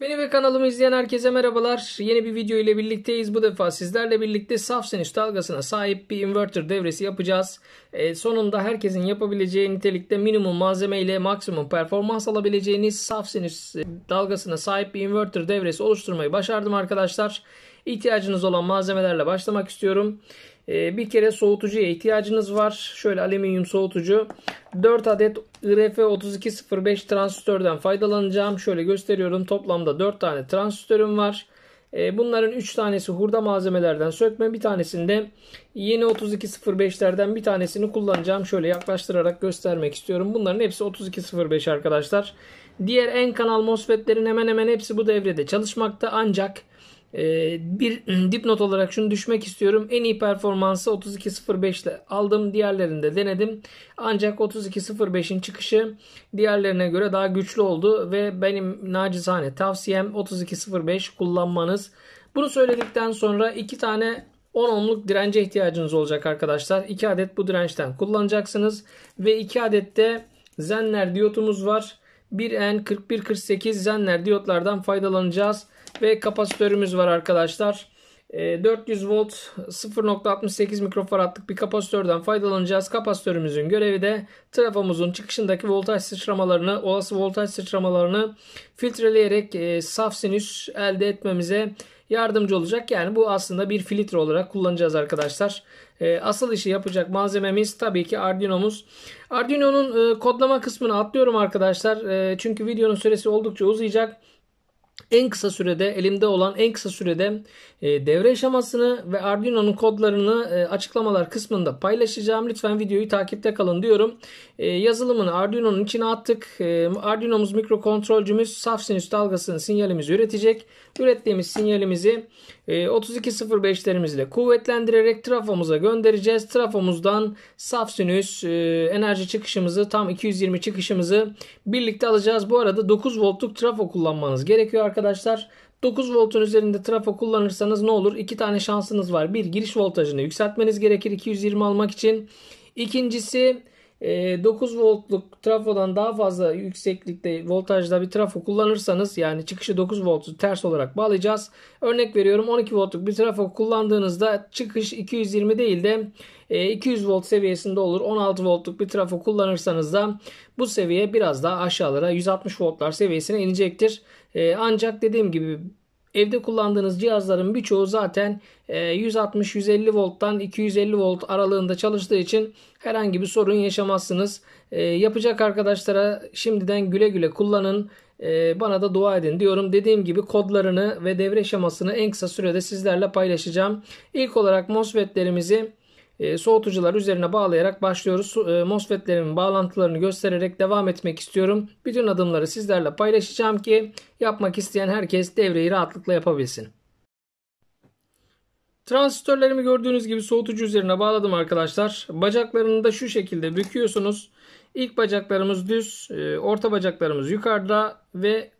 Benim ve kanalımı izleyen herkese merhabalar. Yeni bir video ile birlikteyiz. Bu defa sizlerle birlikte saf siniş dalgasına sahip bir inverter devresi yapacağız. E, sonunda herkesin yapabileceği nitelikte minimum malzeme ile maksimum performans alabileceğiniz saf siniş dalgasına sahip bir inverter devresi oluşturmayı başardım arkadaşlar ihtiyacınız olan malzemelerle başlamak istiyorum. Ee, bir kere soğutucuya ihtiyacınız var. Şöyle alüminyum soğutucu. 4 adet rf 3205 transistörden faydalanacağım. Şöyle gösteriyorum. Toplamda 4 tane transistörüm var. Ee, bunların 3 tanesi hurda malzemelerden sökme. Bir tanesinde yeni 3205'lerden bir tanesini kullanacağım. Şöyle yaklaştırarak göstermek istiyorum. Bunların hepsi 3205 arkadaşlar. Diğer en kanal MOSFET'lerin hemen hemen hepsi bu devrede çalışmakta. Ancak ee, bir ıı, dipnot olarak şunu düşmek istiyorum. En iyi performansı 32.05 ile aldım. Diğerlerinde denedim. Ancak 32.05'in çıkışı diğerlerine göre daha güçlü oldu ve benim nacizane tavsiyem 32.05 kullanmanız. Bunu söyledikten sonra iki tane 10 ohmluk dirence ihtiyacınız olacak arkadaşlar. 2 adet bu dirençten kullanacaksınız ve 2 adet de Zenner diyotumuz var. 1N4148 Zenner diyotlardan faydalanacağız. Ve kapasitörümüz var arkadaşlar. 400 ee, volt 0.68 mikrofaradlık bir kapasitörden faydalanacağız. Kapasitörümüzün görevi de trafomuzun çıkışındaki voltaj sıçramalarını, olası voltaj sıçramalarını filtreleyerek e, saf sinüs elde etmemize yardımcı olacak. Yani bu aslında bir filtre olarak kullanacağız arkadaşlar. Ee, asıl işi yapacak malzememiz tabii ki Arduino'muz. Arduino'nun e, kodlama kısmını atlıyorum arkadaşlar. E, çünkü videonun süresi oldukça uzayacak en kısa sürede elimde olan en kısa sürede e, devre şemasını ve Arduino'nun kodlarını e, açıklamalar kısmında paylaşacağım. Lütfen videoyu takipte kalın diyorum. E, yazılımını Arduino'nun içine attık. E, Arduino'muz mikrokontrolcümüz saf sinüs dalgasının sinyalimizi üretecek. Ürettiğimiz sinyalimizi e, ee, 32.05'lerimizle kuvvetlendirerek trafomuza göndereceğiz. Trafomuzdan safsinüs e, enerji çıkışımızı tam 220 çıkışımızı birlikte alacağız. Bu arada 9 voltluk trafo kullanmanız gerekiyor arkadaşlar. 9 voltun üzerinde trafo kullanırsanız ne olur? 2 tane şansınız var. Bir giriş voltajını yükseltmeniz gerekir 220 almak için. İkincisi 9 ee, voltluk trafodan daha fazla yükseklikte voltajda bir trafo kullanırsanız yani çıkışı 9 voltu ters olarak bağlayacağız. Örnek veriyorum 12 voltluk bir trafo kullandığınızda çıkış 220 değil de 200 e, volt seviyesinde olur. 16 voltluk bir trafo kullanırsanız da bu seviye biraz daha aşağılara 160 voltlar seviyesine inecektir. E, ancak dediğim gibi Evde kullandığınız cihazların birçoğu zaten 160-150 e, volttan 250 volt aralığında çalıştığı için herhangi bir sorun yaşamazsınız. E, yapacak arkadaşlara şimdiden güle güle kullanın. E, bana da dua edin diyorum. Dediğim gibi kodlarını ve devre şemasını en kısa sürede sizlerle paylaşacağım. İlk olarak MOSFET'lerimizi e, soğutucular üzerine bağlayarak başlıyoruz. E, Mosfetlerin bağlantılarını göstererek devam etmek istiyorum. Bütün adımları sizlerle paylaşacağım ki yapmak isteyen herkes devreyi rahatlıkla yapabilsin. Transistörlerimi gördüğünüz gibi soğutucu üzerine bağladım arkadaşlar. Bacaklarını da şu şekilde büküyorsunuz. İlk bacaklarımız düz, e, orta bacaklarımız yukarıda ve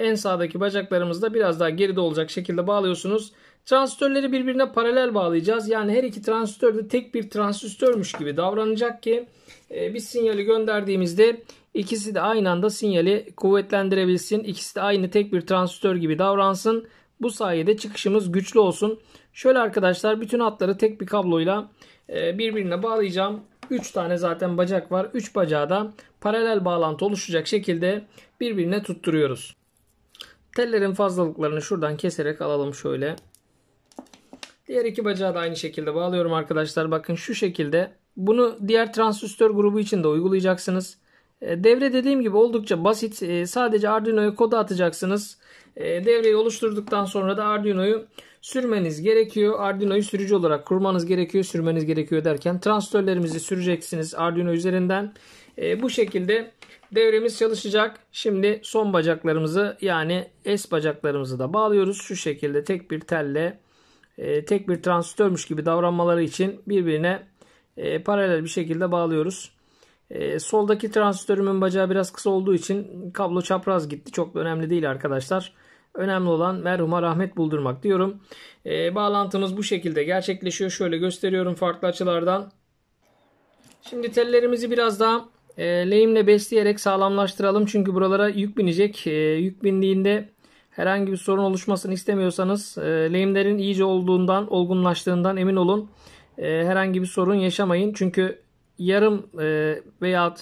en sağdaki bacaklarımız da biraz daha geride olacak şekilde bağlıyorsunuz. Transistörleri birbirine paralel bağlayacağız. Yani her iki transistör de tek bir transistörmüş gibi davranacak ki e, biz sinyali gönderdiğimizde ikisi de aynı anda sinyali kuvvetlendirebilsin. İkisi de aynı tek bir transistör gibi davransın. Bu sayede çıkışımız güçlü olsun. Şöyle arkadaşlar bütün hatları tek bir kabloyla e, birbirine bağlayacağım. 3 tane zaten bacak var. 3 bacağı da paralel bağlantı oluşacak şekilde birbirine tutturuyoruz. Tellerin fazlalıklarını şuradan keserek alalım şöyle. Diğer iki bacağı da aynı şekilde bağlıyorum arkadaşlar. Bakın şu şekilde. Bunu diğer transistör grubu için de uygulayacaksınız. E, devre dediğim gibi oldukça basit. E, sadece Arduino'ya kodu atacaksınız. E, devreyi oluşturduktan sonra da Arduino'yu sürmeniz gerekiyor. Arduino'yu sürücü olarak kurmanız gerekiyor. Sürmeniz gerekiyor derken transistörlerimizi süreceksiniz Arduino üzerinden. Bu şekilde devremiz çalışacak. Şimdi son bacaklarımızı yani S bacaklarımızı da bağlıyoruz. Şu şekilde tek bir telle e, tek bir transistörmüş gibi davranmaları için birbirine e, paralel bir şekilde bağlıyoruz. E, soldaki transistörümün bacağı biraz kısa olduğu için kablo çapraz gitti. Çok da önemli değil arkadaşlar. Önemli olan merhuma rahmet buldurmak diyorum. bağlantımız bu şekilde gerçekleşiyor. Şöyle gösteriyorum farklı açılardan. Şimdi tellerimizi biraz daha e, lehimle besleyerek sağlamlaştıralım. Çünkü buralara yük binecek. yük bindiğinde Herhangi bir sorun oluşmasını istemiyorsanız e, lehimlerin iyice olduğundan, olgunlaştığından emin olun. E, herhangi bir sorun yaşamayın. Çünkü yarım e, veyahut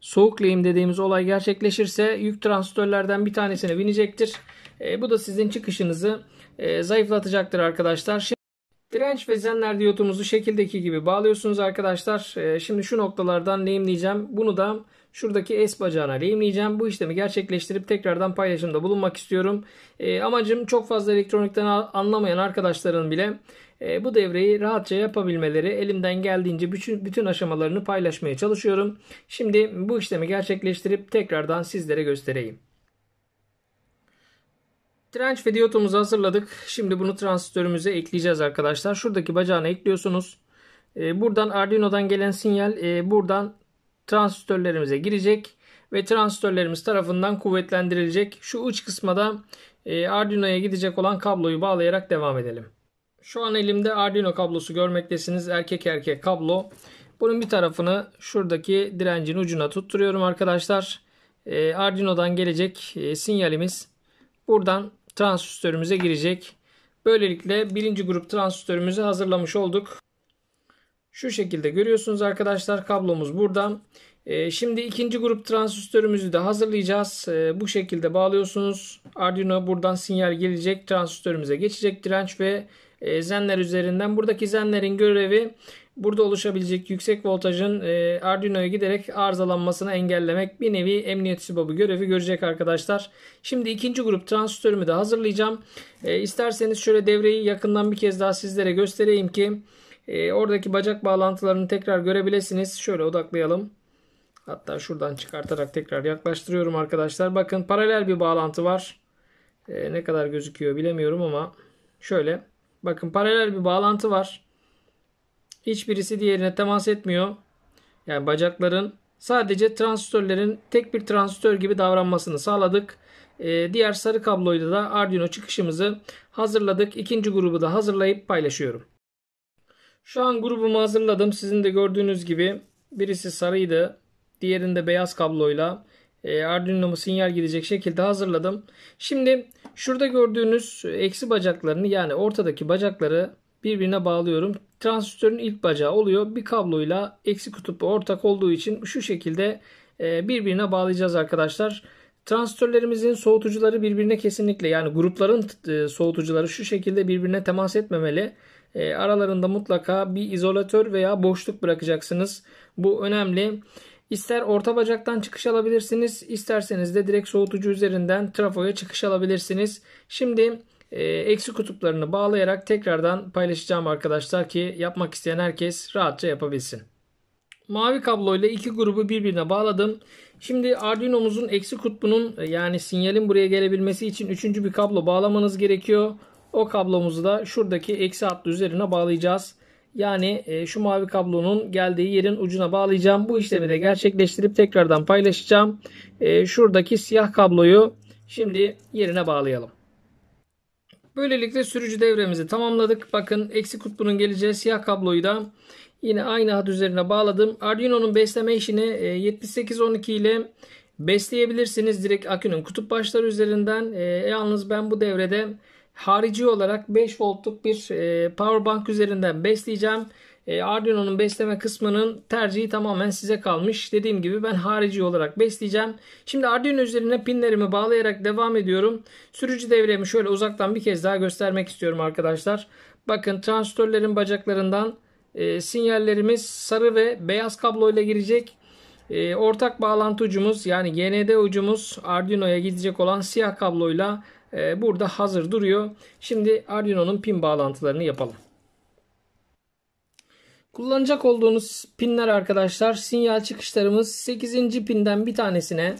soğuk lehim dediğimiz olay gerçekleşirse yük transistörlerden bir tanesine binecektir. E, bu da sizin çıkışınızı e, zayıflatacaktır arkadaşlar. Şimdi Direnç ve zenler diyotumuzu şekildeki gibi bağlıyorsunuz arkadaşlar. Ee, şimdi şu noktalardan lehimleyeceğim. Bunu da şuradaki S bacağına lehimleyeceğim. Bu işlemi gerçekleştirip tekrardan paylaşımda bulunmak istiyorum. Ee, amacım çok fazla elektronikten anlamayan arkadaşların bile e, bu devreyi rahatça yapabilmeleri elimden geldiğince bütün, bütün aşamalarını paylaşmaya çalışıyorum. Şimdi bu işlemi gerçekleştirip tekrardan sizlere göstereyim. Direnç ve diyotumuzu hazırladık. Şimdi bunu transistörümüze ekleyeceğiz arkadaşlar. Şuradaki bacağına ekliyorsunuz. Ee, buradan Arduino'dan gelen sinyal e, buradan transistörlerimize girecek ve transistörlerimiz tarafından kuvvetlendirilecek. Şu uç kısma e, Arduino'ya gidecek olan kabloyu bağlayarak devam edelim. Şu an elimde Arduino kablosu görmektesiniz. Erkek erkek kablo. Bunun bir tarafını şuradaki direncin ucuna tutturuyorum arkadaşlar. E, Arduino'dan gelecek sinyalimiz buradan transistörümüze girecek. Böylelikle birinci grup transistörümüzü hazırlamış olduk. Şu şekilde görüyorsunuz arkadaşlar kablomuz burada. Ee, şimdi ikinci grup transistörümüzü de hazırlayacağız. Ee, bu şekilde bağlıyorsunuz. Arduino buradan sinyal gelecek transistörümüze geçecek direnç ve e, zenler üzerinden. Buradaki zenlerin görevi Burada oluşabilecek yüksek voltajın e, Arduino'ya giderek arızalanmasını engellemek bir nevi emniyet sübabı görevi görecek arkadaşlar. Şimdi ikinci grup transistörümü de hazırlayacağım. E, isterseniz şöyle devreyi yakından bir kez daha sizlere göstereyim ki e, oradaki bacak bağlantılarını tekrar görebilirsiniz. Şöyle odaklayalım. Hatta şuradan çıkartarak tekrar yaklaştırıyorum arkadaşlar. Bakın paralel bir bağlantı var. E, ne kadar gözüküyor bilemiyorum ama şöyle. Bakın paralel bir bağlantı var. Hiçbirisi diğerine temas etmiyor. Yani bacakların sadece transistörlerin tek bir transistör gibi davranmasını sağladık. Ee, diğer sarı kabloyla da Arduino çıkışımızı hazırladık. İkinci grubu da hazırlayıp paylaşıyorum. Şu an grubumu hazırladım. Sizin de gördüğünüz gibi birisi sarıydı. Diğerinde beyaz kabloyla e, Arduino'mu sinyal gidecek şekilde hazırladım. Şimdi şurada gördüğünüz eksi bacaklarını yani ortadaki bacakları birbirine bağlıyorum transistörün ilk bacağı oluyor. Bir kabloyla eksi kutupla ortak olduğu için şu şekilde e, birbirine bağlayacağız arkadaşlar. Transistörlerimizin soğutucuları birbirine kesinlikle yani grupların e, soğutucuları şu şekilde birbirine temas etmemeli. E, aralarında mutlaka bir izolatör veya boşluk bırakacaksınız. Bu önemli. İster orta bacaktan çıkış alabilirsiniz, isterseniz de direkt soğutucu üzerinden trafoya çıkış alabilirsiniz. Şimdi e, eksi kutuplarını bağlayarak tekrardan paylaşacağım arkadaşlar ki yapmak isteyen herkes rahatça yapabilsin. Mavi kablo ile iki grubu birbirine bağladım. Şimdi Arduino'muzun eksi kutbunun e, yani sinyalin buraya gelebilmesi için üçüncü bir kablo bağlamanız gerekiyor. O kablomuzu da şuradaki eksi hattı üzerine bağlayacağız. Yani e, şu mavi kablonun geldiği yerin ucuna bağlayacağım. Bu işlemi de gerçekleştirip tekrardan paylaşacağım. E, şuradaki siyah kabloyu şimdi yerine bağlayalım. Böylelikle sürücü devremizi tamamladık. Bakın eksi kutbunun geleceği siyah kabloyu da yine aynı hat üzerine bağladım. Arduino'nun besleme işini 7812 e, ile besleyebilirsiniz. Direkt akünün kutup başları üzerinden. E, e yalnız ben bu devrede harici olarak 5 voltluk bir e, power bank üzerinden besleyeceğim. E, Arduino'nun besleme kısmının tercihi tamamen size kalmış. Dediğim gibi ben harici olarak besleyeceğim. Şimdi Arduino üzerine pinlerimi bağlayarak devam ediyorum. Sürücü devremi şöyle uzaktan bir kez daha göstermek istiyorum arkadaşlar. Bakın transistörlerin bacaklarından e, sinyallerimiz sarı ve beyaz kablo ile girecek. E, ortak bağlantı ucumuz yani GND ucumuz Arduino'ya gidecek olan siyah kabloyla e, burada hazır duruyor. Şimdi Arduino'nun pin bağlantılarını yapalım. Kullanacak olduğunuz pinler arkadaşlar sinyal çıkışlarımız 8. pinden bir tanesine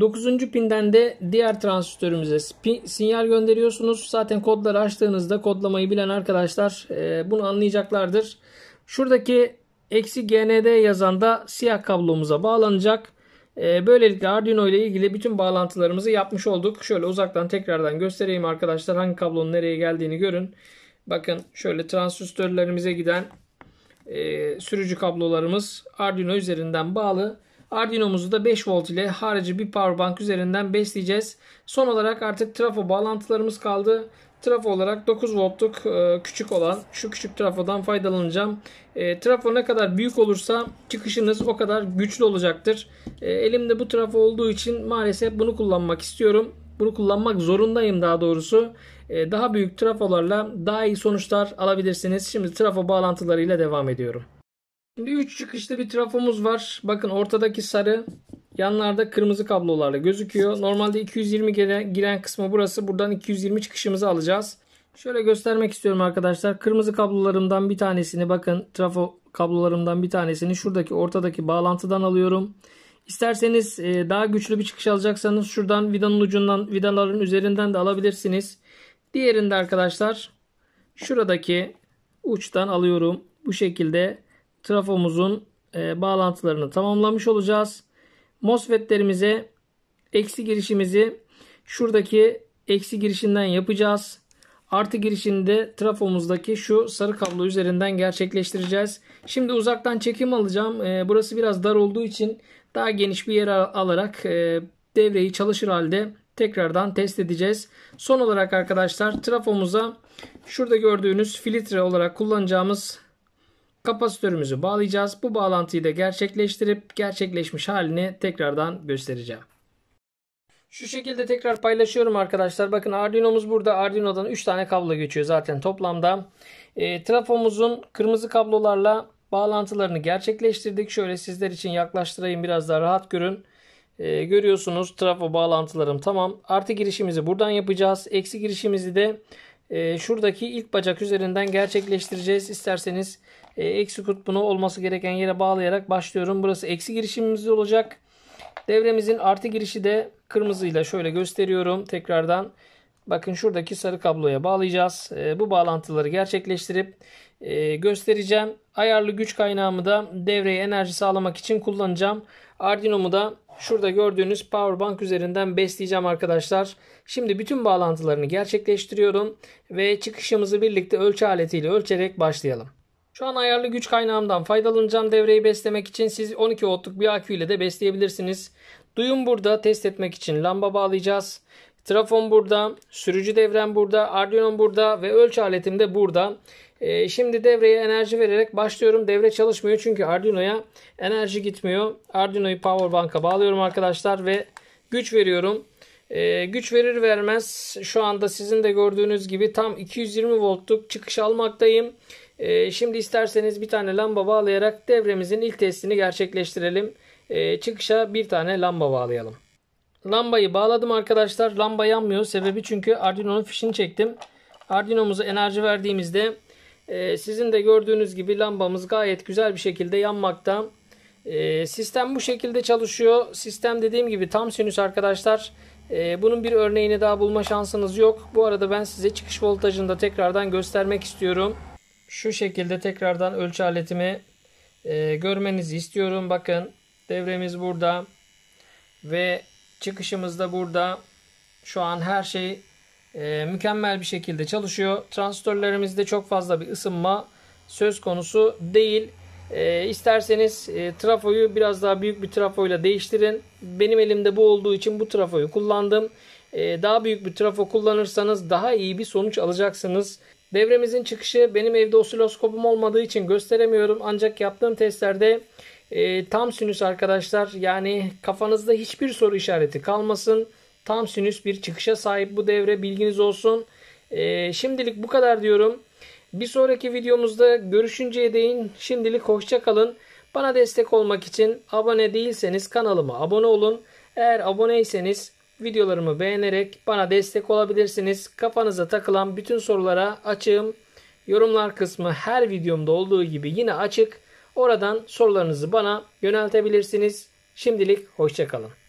9. pinden de diğer transistörümüze sinyal gönderiyorsunuz. Zaten kodları açtığınızda kodlamayı bilen arkadaşlar e, bunu anlayacaklardır. Şuradaki eksi GND yazan da siyah kablomuza bağlanacak. E, böylelikle Arduino ile ilgili bütün bağlantılarımızı yapmış olduk. Şöyle uzaktan tekrardan göstereyim arkadaşlar hangi kablonun nereye geldiğini görün. Bakın şöyle transistörlerimize giden e, sürücü kablolarımız Arduino üzerinden bağlı. Arduino'muzu da 5 volt ile harici bir powerbank üzerinden besleyeceğiz. Son olarak artık trafo bağlantılarımız kaldı. Trafo olarak 9 voltluk e, küçük olan şu küçük trafodan faydalanacağım. E, trafo ne kadar büyük olursa çıkışınız o kadar güçlü olacaktır. E, elimde bu trafo olduğu için maalesef bunu kullanmak istiyorum. Bunu kullanmak zorundayım daha doğrusu. Ee, daha büyük trafolarla daha iyi sonuçlar alabilirsiniz. Şimdi trafo bağlantılarıyla devam ediyorum. Şimdi 3 çıkışlı bir trafomuz var. Bakın ortadaki sarı yanlarda kırmızı kablolarla gözüküyor. Normalde 220 giren kısmı burası. Buradan 220 çıkışımızı alacağız. Şöyle göstermek istiyorum arkadaşlar. Kırmızı kablolarımdan bir tanesini bakın trafo kablolarımdan bir tanesini şuradaki ortadaki bağlantıdan alıyorum. İsterseniz e, daha güçlü bir çıkış alacaksanız şuradan vidanın ucundan vidaların üzerinden de alabilirsiniz. Diğerinde arkadaşlar şuradaki uçtan alıyorum. Bu şekilde trafomuzun e, bağlantılarını tamamlamış olacağız. MOSFET'lerimize eksi girişimizi şuradaki eksi girişinden yapacağız. Artı girişinde de trafomuzdaki şu sarı kablo üzerinden gerçekleştireceğiz. Şimdi uzaktan çekim alacağım. E, burası biraz dar olduğu için daha geniş bir yere alarak e, devreyi çalışır halde tekrardan test edeceğiz. Son olarak arkadaşlar trafomuza şurada gördüğünüz filtre olarak kullanacağımız kapasitörümüzü bağlayacağız. Bu bağlantıyı da gerçekleştirip gerçekleşmiş halini tekrardan göstereceğim. Şu şekilde tekrar paylaşıyorum arkadaşlar. Bakın Arduino'muz burada. Arduino'dan 3 tane kablo geçiyor zaten toplamda. E, trafomuzun kırmızı kablolarla bağlantılarını gerçekleştirdik. Şöyle sizler için yaklaştırayım biraz daha rahat görün. E, görüyorsunuz trafo bağlantılarım tamam. Artı girişimizi buradan yapacağız. Eksi girişimizi de e, şuradaki ilk bacak üzerinden gerçekleştireceğiz. İsterseniz e, execute bunu olması gereken yere bağlayarak başlıyorum. Burası eksi girişimimiz olacak. Devremizin artı girişi de kırmızıyla şöyle gösteriyorum tekrardan. Bakın şuradaki sarı kabloya bağlayacağız. E, bu bağlantıları gerçekleştirip e, göstereceğim. Ayarlı güç kaynağımı da devreye enerji sağlamak için kullanacağım. Arduino'mu da şurada gördüğünüz powerbank üzerinden besleyeceğim arkadaşlar. Şimdi bütün bağlantılarını gerçekleştiriyorum ve çıkışımızı birlikte ölçü aletiyle ölçerek başlayalım. Şu an ayarlı güç kaynağımdan faydalanacağım devreyi beslemek için siz 12 voltluk bir akü ile de besleyebilirsiniz. Duyum burada test etmek için lamba bağlayacağız. Trafon burada, sürücü devrem burada, Arduino burada ve ölçü aletim de burada. Ee, şimdi devreye enerji vererek başlıyorum. Devre çalışmıyor çünkü Arduino'ya enerji gitmiyor. Arduino'yu powerbank'a bağlıyorum arkadaşlar ve güç veriyorum. Ee, güç verir vermez şu anda sizin de gördüğünüz gibi tam 220 voltluk çıkış almaktayım. Ee, şimdi isterseniz bir tane lamba bağlayarak devremizin ilk testini gerçekleştirelim. çıkışa bir tane lamba bağlayalım. Lambayı bağladım arkadaşlar. Lamba yanmıyor. Sebebi çünkü Arduino'nun fişini çektim. Arduino'muza enerji verdiğimizde ee, sizin de gördüğünüz gibi lambamız gayet güzel bir şekilde yanmakta. Ee, sistem bu şekilde çalışıyor. Sistem dediğim gibi tam sinüs arkadaşlar. Ee, bunun bir örneğini daha bulma şansınız yok. Bu arada ben size çıkış voltajını da tekrardan göstermek istiyorum. Şu şekilde tekrardan ölçü aletimi e, görmenizi istiyorum. Bakın devremiz burada ve çıkışımız da burada. Şu an her şey e, mükemmel bir şekilde çalışıyor. Transistörlerimizde çok fazla bir ısınma söz konusu değil. E, isterseniz e, trafoyu biraz daha büyük bir trafoyla değiştirin. Benim elimde bu olduğu için bu trafoyu kullandım. E, daha büyük bir trafo kullanırsanız daha iyi bir sonuç alacaksınız. Devremizin çıkışı benim evde osiloskopum olmadığı için gösteremiyorum. Ancak yaptığım testlerde e, tam sinüs arkadaşlar. Yani kafanızda hiçbir soru işareti kalmasın tam sinüs bir çıkışa sahip bu devre bilginiz olsun. E, şimdilik bu kadar diyorum. Bir sonraki videomuzda görüşünceye değin şimdilik hoşça kalın. Bana destek olmak için abone değilseniz kanalıma abone olun. Eğer aboneyseniz videolarımı beğenerek bana destek olabilirsiniz. Kafanıza takılan bütün sorulara açığım. Yorumlar kısmı her videomda olduğu gibi yine açık. Oradan sorularınızı bana yöneltebilirsiniz. Şimdilik hoşçakalın.